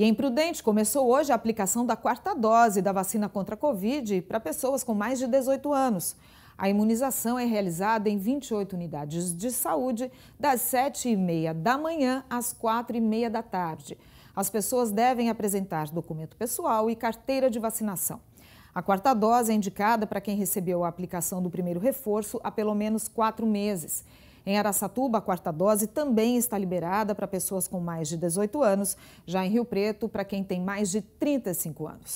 E em Prudente começou hoje a aplicação da quarta dose da vacina contra a Covid para pessoas com mais de 18 anos. A imunização é realizada em 28 unidades de saúde, das 7h30 da manhã às 4h30 da tarde. As pessoas devem apresentar documento pessoal e carteira de vacinação. A quarta dose é indicada para quem recebeu a aplicação do primeiro reforço há pelo menos quatro meses. Em Araçatuba, a quarta dose também está liberada para pessoas com mais de 18 anos, já em Rio Preto, para quem tem mais de 35 anos.